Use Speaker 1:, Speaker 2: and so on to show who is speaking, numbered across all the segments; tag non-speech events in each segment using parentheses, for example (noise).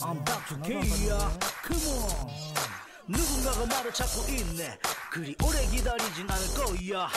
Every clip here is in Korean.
Speaker 1: I'm back to K야 e Come on 누군가가 나를 찾고 있네 그리 오래 기다리진 않을 거야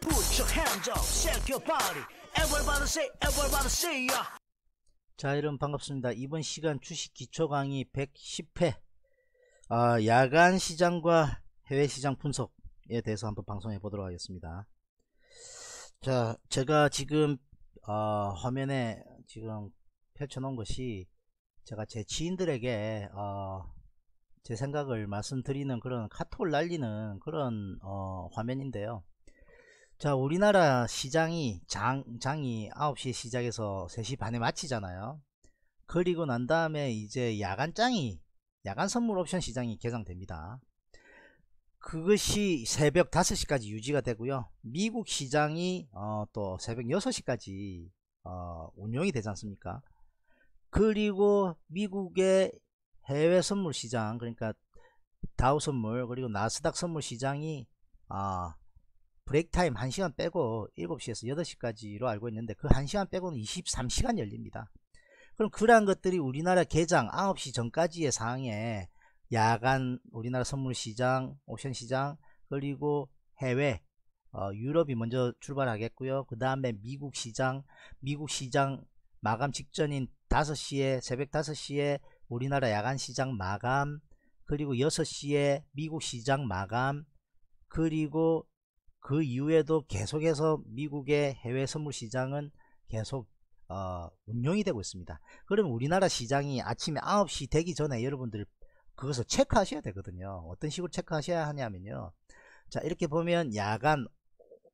Speaker 1: Put your hands up, shake your body Everybody say, everybody say y e a h 자 여러분 반갑습니다 이번 시간 주식 기초 강의 110회 아, 야간 시장과 해외 시장 분석에 대해서 한번 방송해 보도록 하겠습니다 자 제가 지금 어, 화면에 지금 펼쳐 놓은 것이 제가 제 지인들에게 어, 제 생각을 말씀드리는 그런 카톡을 날리는 그런 어, 화면인데요 자 우리나라 시장이 장, 장이 9시에 시작해서 3시 반에 마치잖아요 그리고 난 다음에 이제 야간장이 야간 선물 옵션 시장이 개장됩니다 그것이 새벽 5시까지 유지가 되고요 미국 시장이 어, 또 새벽 6시까지 어, 운영이 되지 않습니까 그리고 미국의 해외 선물 시장 그러니까 다우 선물 그리고 나스닥 선물 시장이 아 브레이크 타임 1시간 빼고 7시에서 8시까지로 알고 있는데 그 1시간 빼고는 23시간 열립니다. 그럼 그러한 것들이 우리나라 개장 9시 전까지의 상황에 야간 우리나라 선물시장, 옵션시장 그리고 해외 어, 유럽이 먼저 출발하겠고요. 그 다음에 미국 시장, 미국 시장 마감 직전인 5시에 새벽 5시에 우리나라 야간시장 마감 그리고 6시에 미국 시장 마감 그리고 그 이후에도 계속해서 미국의 해외 선물 시장은 계속 어, 운영이 되고 있습니다. 그러면 우리나라 시장이 아침에 9시 되기 전에 여러분들 그것을 체크하셔야 되거든요. 어떤 식으로 체크하셔야 하냐면요. 자 이렇게 보면 야간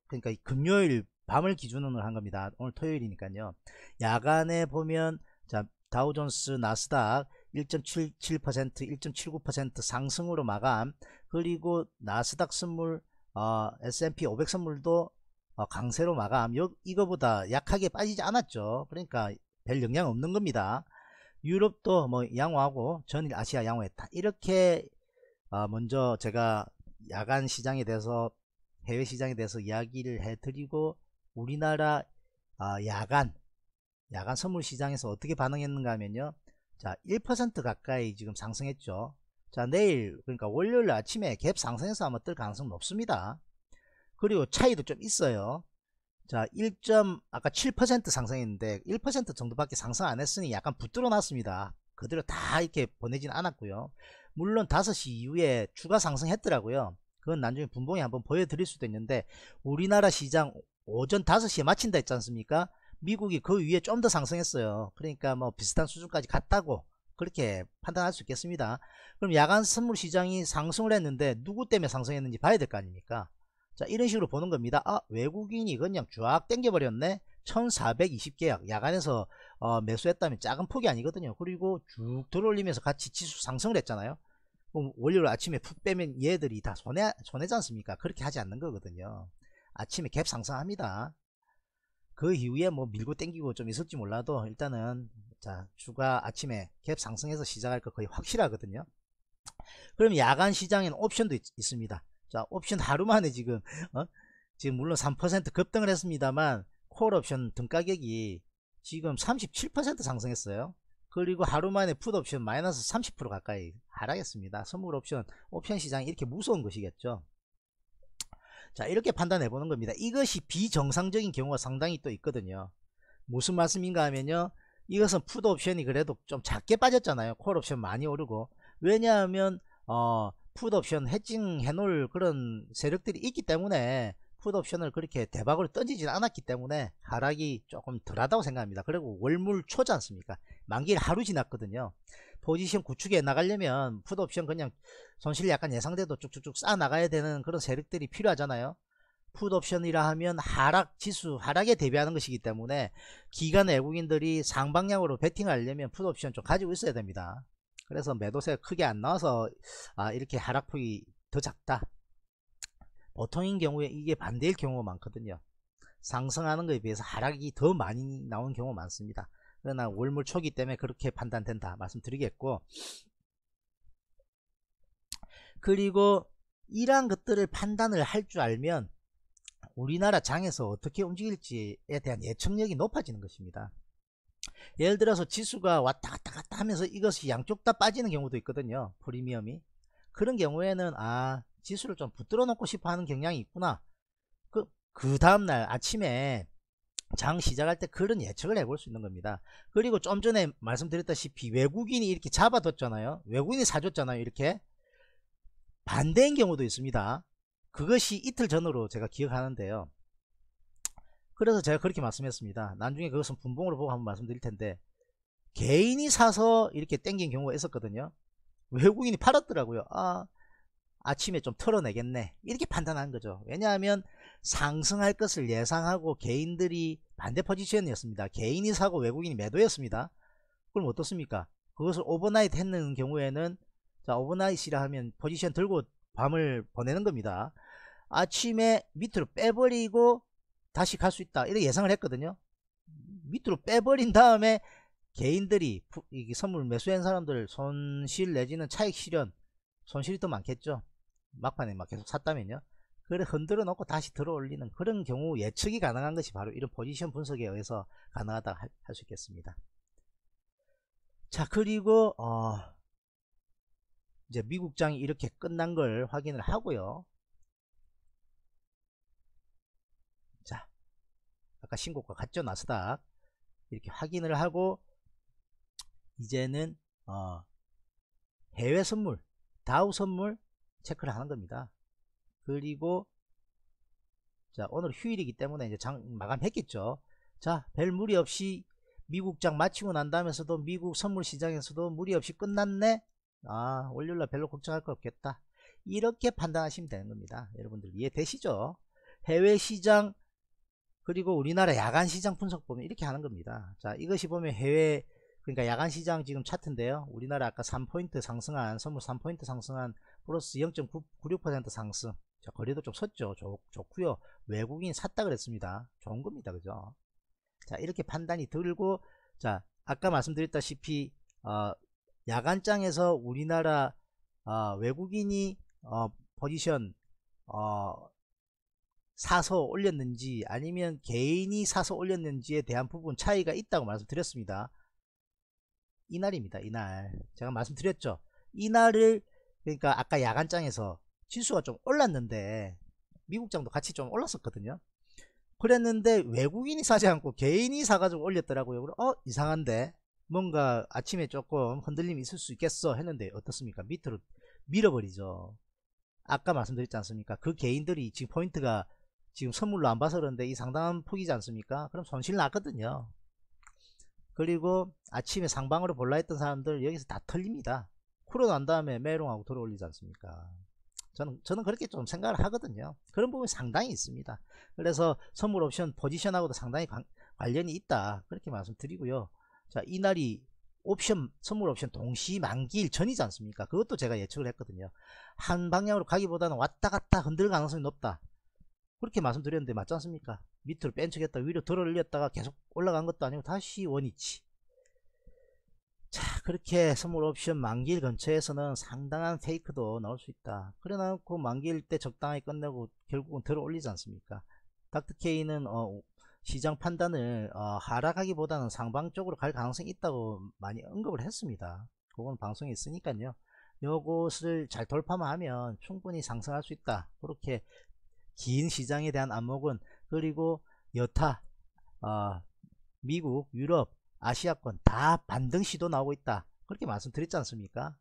Speaker 1: 그러니까 금요일 밤을 기준으로 한 겁니다. 오늘 토요일이니까요. 야간에 보면 자, 다우존스 나스닥 1.77% 1.79% 상승으로 마감 그리고 나스닥 선물 어, S&P 500 선물도 어, 강세로 마감 여, 이거보다 약하게 빠지지 않았죠 그러니까 별 영향 없는 겁니다 유럽도 뭐 양호하고 전일 아시아 양호했다 이렇게 어, 먼저 제가 야간 시장에 대해서 해외 시장에 대해서 이야기를 해드리고 우리나라 아, 야간 야간 선물 시장에서 어떻게 반응했는가 하면요. 자, 1% 가까이 지금 상승했죠. 자, 내일, 그러니까 월요일 아침에 갭 상승해서 아마 뜰 가능성 높습니다. 그리고 차이도 좀 있어요. 자, 1. 아까 7% 상승했는데 1% 정도밖에 상승 안 했으니 약간 붙들어 놨습니다. 그대로 다 이렇게 보내진 않았고요. 물론 5시 이후에 추가 상승했더라고요. 그건 나중에 분봉이 한번 보여드릴 수도 있는데 우리나라 시장 오전 5시에 마친다 했지 않습니까? 미국이 그 위에 좀 더 상승했어요. 그러니까 뭐 비슷한 수준까지 갔다고 그렇게 판단할 수 있겠습니다. 그럼 야간 선물 시장이 상승을 했는데 누구 때문에 상승했는지 봐야 될 거 아닙니까? 자, 이런 식으로 보는 겁니다. 아, 외국인이 그냥 쫙 땡겨버렸네. 1420계약 야간에서 어, 매수했다면 작은 폭이 아니거든요. 그리고 쭉 들어올리면서 같이 지수 상승을 했잖아요. 그럼 월요일 아침에 푹 빼면 얘들이 다 손해, 손해지 않습니까? 그렇게 하지 않는 거거든요. 아침에 갭 상승합니다. 그 이후에 뭐 밀고 땡기고 좀 있을지 몰라도 일단은 자 주가 아침에 갭 상승해서 시작할 거 거의 확실하거든요 그럼 야간 시장에는 옵션도 있, 습니다자 옵션 하루 만에 지금 어? 지금 물론 3% 급등을 했습니다만 콜 옵션 등 가격이 지금 37% 상승했어요 그리고 하루 만에 풋 옵션 마이너스 30% 가까이 하락했습니다 선물 옵션 옵션 시장이 이렇게 무서운 것이겠죠 자 이렇게 판단해 보는 겁니다 이것이 비정상적인 경우가 상당히 또 있거든요 무슨 말씀인가 하면요 이것은 푸드 옵션이 그래도 좀 작게 빠졌잖아요 콜 옵션 많이 오르고 왜냐하면 어 푸드 옵션 해칭해 놓을 그런 세력들이 있기 때문에 푸드 옵션을 그렇게 대박으로 던지진 않았기 때문에 하락이 조금 덜하다고 생각합니다 그리고 월물 초지 않습니까 만기를 하루 지났거든요 포지션 구축에 나가려면 풋옵션 그냥 손실 약간 예상돼도 쭉쭉쭉 쌓아 나가야 되는 그런 세력들이 필요하잖아요. 풋옵션이라 하면 하락 지수 하락에 대비하는 것이기 때문에 기간 외국인들이 상방향으로 베팅하려면 풋옵션 좀 가지고 있어야 됩니다. 그래서 매도세가 크게 안 나와서 아, 이렇게 하락폭이 더 작다. 보통인 경우에 이게 반대일 경우가 많거든요. 상승하는 것에 비해서 하락이 더 많이 나온 경우가 많습니다. 그러나 월물 초기 때문에 그렇게 판단된다 말씀드리겠고 그리고 이러한 것들을 판단을 할 줄 알면 우리나라 장에서 어떻게 움직일지에 대한 예측력이 높아지는 것입니다. 예를 들어서 지수가 왔다 갔다 갔다 하면서 이것이 양쪽 다 빠지는 경우도 있거든요. 프리미엄이. 그런 경우에는 아 지수를 좀 붙들어 놓고 싶어 하는 경향이 있구나. 그, 그 다음날 아침에 장 시작할 때 그런 예측을 해볼 수 있는 겁니다. 그리고 좀 전에 말씀드렸다시피 외국인이 이렇게 잡아뒀잖아요. 외국인이 사줬잖아요. 이렇게 반대인 경우도 있습니다. 그것이 이틀 전으로 제가 기억하는데요. 그래서 제가 그렇게 말씀했습니다. 나중에 그것은 분봉으로 보고 한번 말씀드릴 텐데 개인이 사서 이렇게 땡긴 경우가 있었거든요. 외국인이 팔았더라고요. 아, 아침에 좀 털어내겠네. 이렇게 판단한 거죠. 왜냐하면 상승할 것을 예상하고 개인들이 반대 포지션이었습니다. 개인이 사고 외국인이 매도였습니다. 그럼 어떻습니까? 그것을 오버나이 했는 경우에는 자 오버나이트라 하면 포지션 들고 밤을 보내는 겁니다. 아침에 밑으로 빼버리고 다시 갈 수 있다 이런 예상을 했거든요. 밑으로 빼버린 다음에 개인들이 선물 매수한 사람들 손실 내지는 차익 실현 손실이 더 많겠죠. 막판에 막 계속 샀다면요. 그걸 흔들어 놓고 다시 들어 올리는 그런 경우 예측이 가능한 것이 바로 이런 포지션 분석에 의해서 가능하다 할 수 있겠습니다 자 그리고 어 이제 미국장이 이렇게 끝난 걸 확인을 하고요 자 아까 신고가 같죠 나스닥 이렇게 확인을 하고 이제는 어 해외 선물 다우 선물 체크를 하는 겁니다 그리고 자 오늘 휴일이기 때문에 이제 장 마감했겠죠 자 별 무리 없이 미국장 마치고 난 다음에서도 미국 선물시장에서도 무리 없이 끝났네 아 월요일날 별로 걱정할 거 없겠다 이렇게 판단하시면 되는 겁니다 여러분들 이해되시죠 해외시장 그리고 우리나라 야간시장 분석 보면 이렇게 하는 겁니다 자 이것이 보면 해외 그러니까 야간시장 지금 차트인데요 우리나라 아까 3포인트 상승한 선물 3포인트 상승한 플러스 0.96% 상승 자, 거리도 좀 섰죠. 좋, 고요 외국인 샀다 그랬습니다. 좋은 겁니다. 그죠? 자, 이렇게 판단이 들고 자, 아까 말씀드렸다시피 어, 야간장에서 우리나라 어, 외국인이 어, 포지션 어, 사서 올렸는지 아니면 개인이 사서 올렸는지에 대한 부분 차이가 있다고 말씀드렸습니다. 이날입니다. 이날 제가 말씀드렸죠. 이날을 그러니까 아까 야간장에서 지수가 좀 올랐는데 미국장도 같이 좀 올랐었거든요. 그랬는데 외국인이 사지 않고 개인이 사가지고 올렸더라고요. 어 이상한데 뭔가 아침에 조금 흔들림이 있을 수 있겠어 했는데 어떻습니까? 밑으로 밀어버리죠. 아까 말씀드렸지 않습니까? 그 개인들이 지금 포인트가 지금 선물로 안 봐서 그런데 이 상당한 폭이지 않습니까? 그럼 손실 났거든요 그리고 아침에 상방으로 볼라 했던 사람들 여기서 다 털립니다. 풀어난 다음에 메롱하고 돌아올리지 않습니까? 저는, 저는 그렇게 좀 생각을 하거든요. 그런 부분이 상당히 있습니다. 그래서 선물 옵션 포지션하고도 상당히 관, 련이 있다. 그렇게 말씀드리고요. 자, 이날이 옵션, 선물 옵션 동시 만기일 전이지 않습니까? 그것도 제가 예측을 했거든요. 한 방향으로 가기보다는 왔다 갔다 흔들 가능성이 높다. 그렇게 말씀드렸는데 맞지 않습니까? 밑으로 뺀 척했다 위로 들어 올렸다가 계속 올라간 것도 아니고 다시 원위치 그렇게 선물 옵션 만기일 근처에서는 상당한 페이크도 나올 수 있다. 그래놓고 만기일 때적당하게 끝내고 결국은 들어 올리지 않습니까? 닥터케이는 어, 시장 판단을 어, 하락하기보다는 상방 적으로갈 가능성이 있다고 많이 언급을 했습니다. 그건 방송에 있으니까요. 요것을 잘 돌파만 하면 충분히 상승할 수 있다. 그렇게 긴 시장에 대한 안목은 그리고 여타 어, 미국, 유럽 아시아권 다 반등 시도 나오고 있다 그렇게 말씀드렸지 않습니까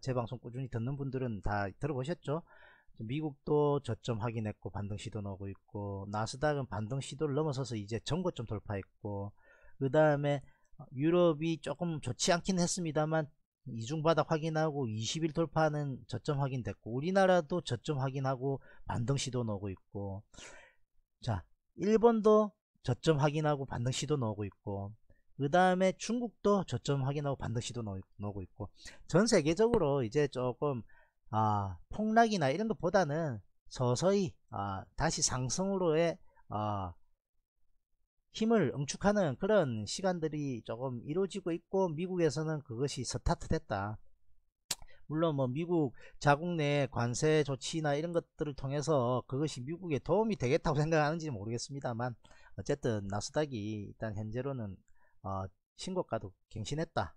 Speaker 1: 제 방송 꾸준히 듣는 분들은 다 들어보셨죠 미국도 저점 확인했고 반등 시도 나오고 있고 나스닥은 반등 시도를 넘어서서 이제 전고점 돌파했고 그 다음에 유럽이 조금 좋지 않긴 했습니다만 이중바닥 확인하고 20일 돌파는 저점 확인됐고 우리나라도 저점 확인하고 반등 시도 나오고 있고 자 일본도 저점 확인하고 반등 시도 나오고 있고 그 다음에 중국도 저점 확인하고 반드시도 나오고 있고 전 세계적으로 이제 조금 아, 폭락이나 이런 것보다는 서서히 아, 다시 상승으로의 아, 힘을 응축하는 그런 시간들이 조금 이루어지고 있고 미국에서는 그것이 스타트 됐다 물론 뭐 미국 자국 내 관세 조치나 이런 것들을 통해서 그것이 미국에 도움이 되겠다고 (laughs) 생각하는지 는 모르겠습니다만 어쨌든 나스닥이 일단 현재로는 어, 신고가도 갱신했다.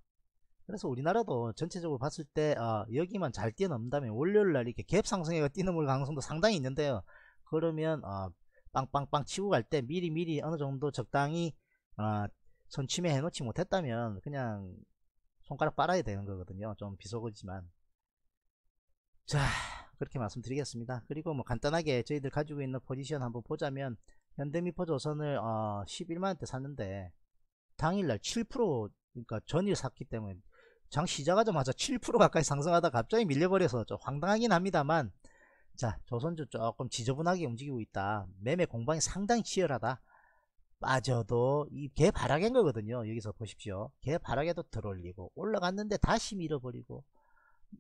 Speaker 1: 그래서 우리나라도 전체적으로 봤을 때 어, 여기만 잘 뛰어넘다면 월요일날 이렇게 갭 상승해가 뛰어넘을 가능성도 상당히 있는데요. 그러면 어, 빵빵빵 치고 갈 때 미리 미리 어느 정도 적당히 어, 선침해 해놓지 못했다면 그냥 손가락 빨아야 되는 거거든요. 좀 비속어지만 자 그렇게 말씀드리겠습니다. 그리고 뭐 간단하게 저희들 가지고 있는 포지션 한번 보자면 현대미포 조선을 어, 11만원대 샀는데 당일날 7% 그러니까 전일 샀기 때문에 장 시작하자마자 7% 가까이 상승하다 갑자기 밀려버려서 좀 황당하긴 합니다만 자 조선주 조금 지저분하게 움직이고 있다 매매 공방이 상당히 치열하다 빠져도 이개 바라겐 거거든요 여기서 보십시오 개 바라게도 들어올리고 올라갔는데 다시 밀어버리고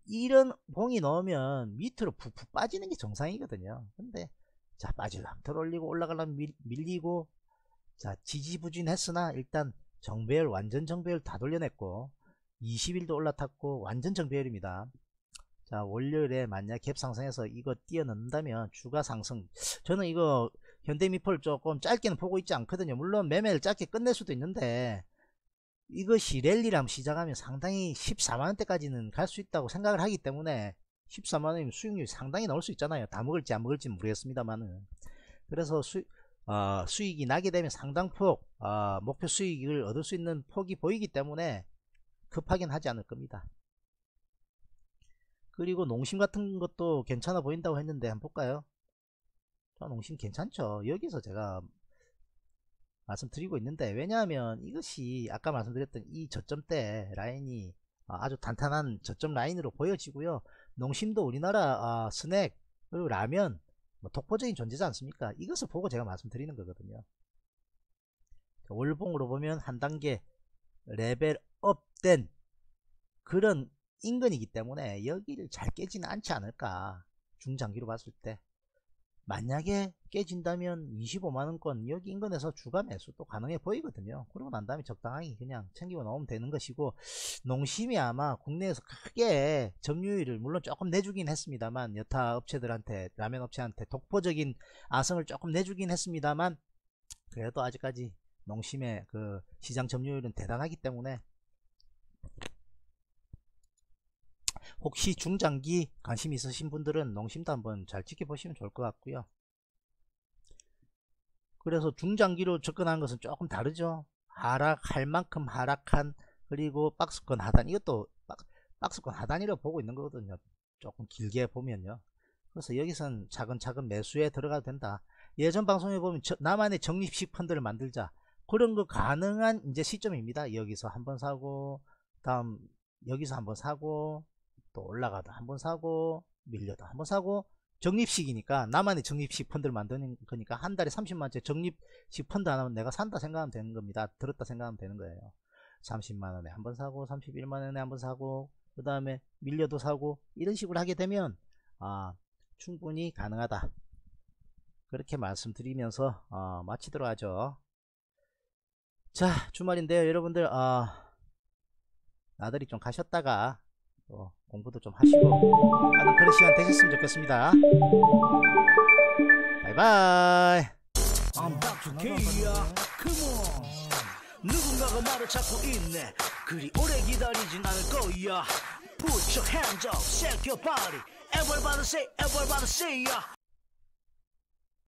Speaker 1: 이런 봉이 넣으면 밑으로 푹푹 빠지는 게 정상이거든요 근데 자 빠질라면 들어올리고 올라가려면 밀, 리고자 지지부진했으나 일단 정배열 완전 정배열 다 돌려냈고 20일도 올라탔고 완전 정배열입니다 자 월요일에 만약 갭 상승해서 이거 뛰어넘는다면 주가 상승 저는 이거 현대미폴 조금 짧게는 보고 있지 않거든요 물론 매매를 짧게 끝낼 수도 있는데 이것이 랠리람 시작하면 상당히 14만원대까지는 갈 수 있다고 생각을 하기 때문에 14만원이면 수익률이 상당히 나올 수 있잖아요 다 먹을지 안 먹을지 모르겠습니다만은 그래서 수, 익 어, 수익이 나게 되면 상당폭 어, 목표 수익을 얻을 수 있는 폭이 보이기 때문에 급하긴 하지 않을 겁니다. 그리고 농심 같은 것도 괜찮아 보인다고 했는데 한번 볼까요? 자, 농심 괜찮죠. 여기서 제가 말씀드리고 있는데 왜냐하면 이것이 아까 말씀드렸던 이 저점대 라인이 어, 아주 단단한 저점 라인으로 보여지고요. 농심도 우리나라 어, 스낵 그리고 라면 뭐 독보적인 존재지 않습니까? 이것을 보고 제가 말씀드리는 거거든요. 월봉으로 보면 한 단계 레벨업된 그런 인근이기 때문에 여기를 잘 깨지는 않지 않을까 중장기로 봤을 때 만약에 깨진다면 25만원권 여기 인근에서 주가 매수도 가능해 보이거든요 그러고 난 다음에 적당하게 그냥 챙기고 나오면 되는 것이고 농심이 아마 국내에서 크게 점유율을 물론 조금 내주긴 했습니다만 여타 업체들한테 라면 업체한테 독보적인 아성을 조금 내주긴 했습니다만 그래도 아직까지 농심의 그 시장 점유율은 대단하기 때문에 혹시 중장기 관심 있으신 분들은 농심도 한번 잘 지켜보시면 좋을 것 같고요. 그래서 중장기로 접근하는 것은 조금 다르죠. 하락할 만큼 하락한 그리고 박스권 하단 이것도 박스권 하단이라고 보고 있는 거거든요. 조금 길게 보면요. 그래서 여기선 차근차근 매수에 들어가도 된다. 예전 방송에 보면 저, 나만의 적립식 펀드를 만들자. 그런 거 가능한 이제 시점입니다. 여기서 한번 사고, 다음 여기서 한번 사고, 또 올라가다 한번 사고 밀려다 한번 사고 적립식이니까 나만의 적립식 펀드를 만드는 거니까 한 달에 30만원짜리 적립식 펀드 하나면 내가 산다 생각하면 되는 겁니다 들었다 생각하면 되는 거예요 30만원에 한번 사고 31만원에 한번 사고 그 다음에 밀려도 사고 이런 식으로 하게 되면 아 충분히 가능하다 그렇게 말씀드리면서 어, 마치도록 하죠 자 주말인데요 여러분들 어, 나들이 좀 가셨다가 또 공부도 좀 하시고 하는 그런 시간 되셨으면 좋겠습니다. 바이바이. 누군가가 말을 찾고 있네 그리 오래 기다리진 않을 거야 Put your hands up, shake your body Everybody say, everybody say yeah.